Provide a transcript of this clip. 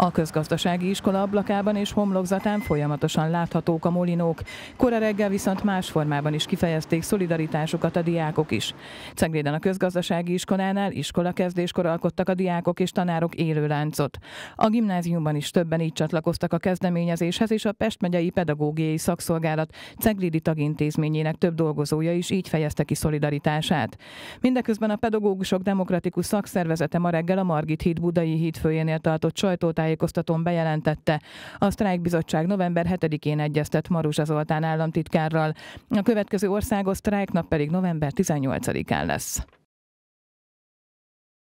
A közgazdasági iskola ablakában és homlokzatán folyamatosan láthatók a molinók. Kora reggel viszont más formában is kifejezték szolidaritásukat a diákok is. Cegléden a közgazdasági iskolánál kezdéskor alkottak a diákok és tanárok láncot. A gimnáziumban is többen így csatlakoztak a kezdeményezéshez, és a Pest megyei pedagógiai szakszolgálat Ceglidi tagintézményének több dolgozója is így fejezte ki szolidaritását. Mindeközben a pedagógusok demokratikus szakszervezete ma reggel a Margit híd Budai hídfőjénél tartott sajtótájékoztatót sajtótájékoztatón bejelentette. A sztrájkbizottság november 7-én egyeztet Marusa Zoltán államtitkárral. A következő országos sztrájknap pedig november 18-án lesz.